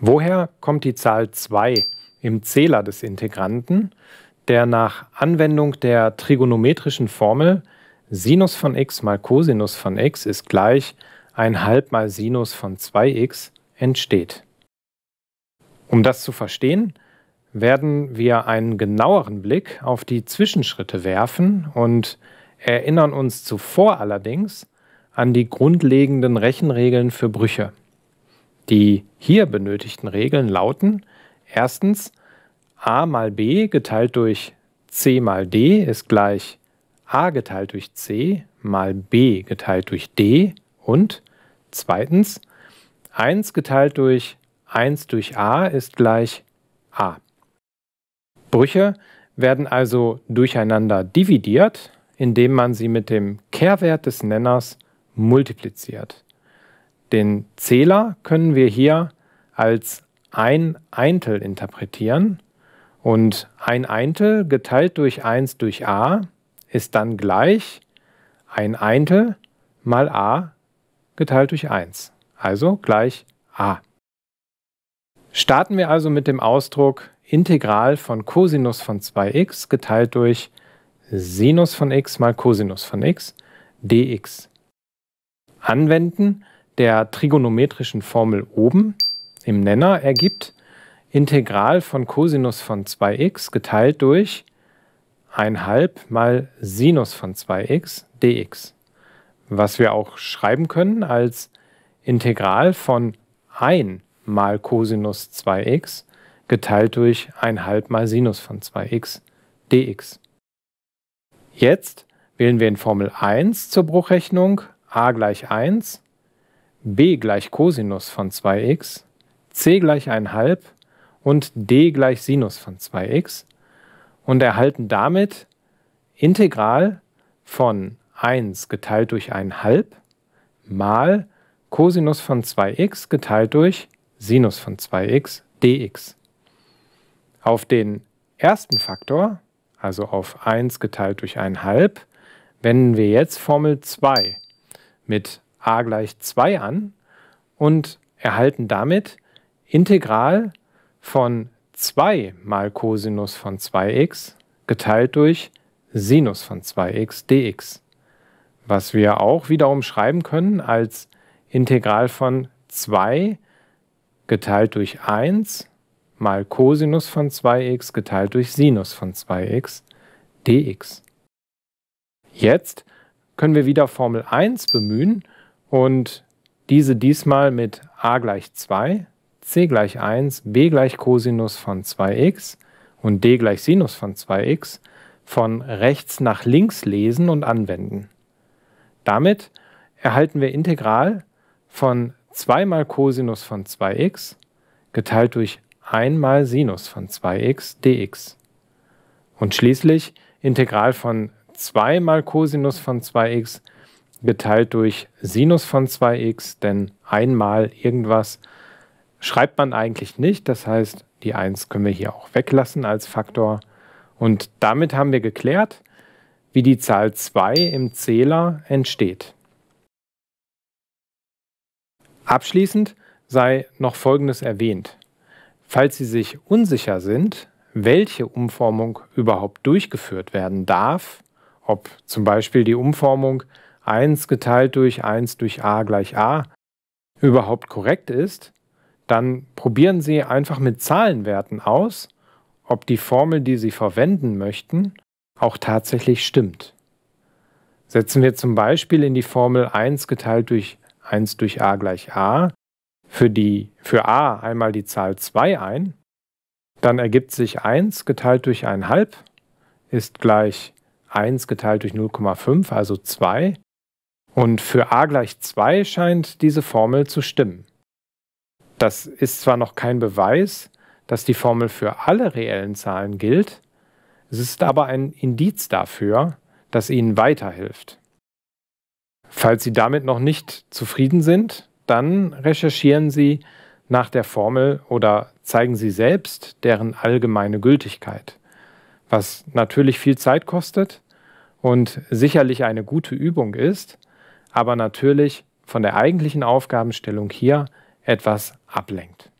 Woher kommt die Zahl 2 im Zähler des Integranten, der nach Anwendung der trigonometrischen Formel Sinus von x mal Cosinus von x ist gleich halb mal Sinus von 2x entsteht? Um das zu verstehen, werden wir einen genaueren Blick auf die Zwischenschritte werfen und erinnern uns zuvor allerdings an die grundlegenden Rechenregeln für Brüche. Die hier benötigten Regeln lauten erstens a mal b geteilt durch c mal d ist gleich a geteilt durch c mal b geteilt durch d und zweitens 1 geteilt durch 1 durch a ist gleich a. Brüche werden also durcheinander dividiert, indem man sie mit dem Kehrwert des Nenners multipliziert. Den Zähler können wir hier als ein Eintel interpretieren. Und ein Eintel geteilt durch 1 durch a ist dann gleich ein Eintel mal a geteilt durch 1, also gleich a. Starten wir also mit dem Ausdruck Integral von Cosinus von 2x geteilt durch Sinus von x mal Cosinus von x dx. Anwenden der trigonometrischen Formel oben im Nenner ergibt Integral von Cosinus von 2x geteilt durch 1,5 mal Sinus von 2x dx, was wir auch schreiben können als Integral von 1 mal Cosinus 2x geteilt durch 1,5 mal Sinus von 2x dx. Jetzt wählen wir in Formel 1 zur Bruchrechnung a gleich 1 b gleich Cosinus von 2x, c gleich 1,5 und d gleich Sinus von 2x und erhalten damit Integral von 1 geteilt durch 1,5 mal Cosinus von 2x geteilt durch Sinus von 2x dx. Auf den ersten Faktor, also auf 1 geteilt durch 1,5, wenden wir jetzt Formel 2 mit a gleich 2 an und erhalten damit Integral von 2 mal Cosinus von 2x geteilt durch Sinus von 2x dx, was wir auch wiederum schreiben können als Integral von 2 geteilt durch 1 mal Cosinus von 2x geteilt durch Sinus von 2x dx. Jetzt können wir wieder Formel 1 bemühen und diese diesmal mit a gleich 2, c gleich 1, b gleich Cosinus von 2x und d gleich Sinus von 2x von rechts nach links lesen und anwenden. Damit erhalten wir Integral von 2 mal Cosinus von 2x geteilt durch 1 mal Sinus von 2x dx. Und schließlich Integral von 2 mal Cosinus von 2x geteilt durch Sinus von 2x, denn einmal irgendwas schreibt man eigentlich nicht. Das heißt, die 1 können wir hier auch weglassen als Faktor. Und damit haben wir geklärt, wie die Zahl 2 im Zähler entsteht. Abschließend sei noch Folgendes erwähnt. Falls Sie sich unsicher sind, welche Umformung überhaupt durchgeführt werden darf, ob zum Beispiel die Umformung 1 geteilt durch 1 durch a gleich a überhaupt korrekt ist, dann probieren Sie einfach mit Zahlenwerten aus, ob die Formel, die Sie verwenden möchten, auch tatsächlich stimmt. Setzen wir zum Beispiel in die Formel 1 geteilt durch 1 durch a gleich a für, die, für a einmal die Zahl 2 ein, dann ergibt sich 1 geteilt durch 1,5 ist gleich 1 geteilt durch 0,5, also 2 und für a gleich 2 scheint diese Formel zu stimmen. Das ist zwar noch kein Beweis, dass die Formel für alle reellen Zahlen gilt, es ist aber ein Indiz dafür, dass Ihnen weiterhilft. Falls Sie damit noch nicht zufrieden sind, dann recherchieren Sie nach der Formel oder zeigen Sie selbst deren allgemeine Gültigkeit, was natürlich viel Zeit kostet und sicherlich eine gute Übung ist, aber natürlich von der eigentlichen Aufgabenstellung hier etwas ablenkt.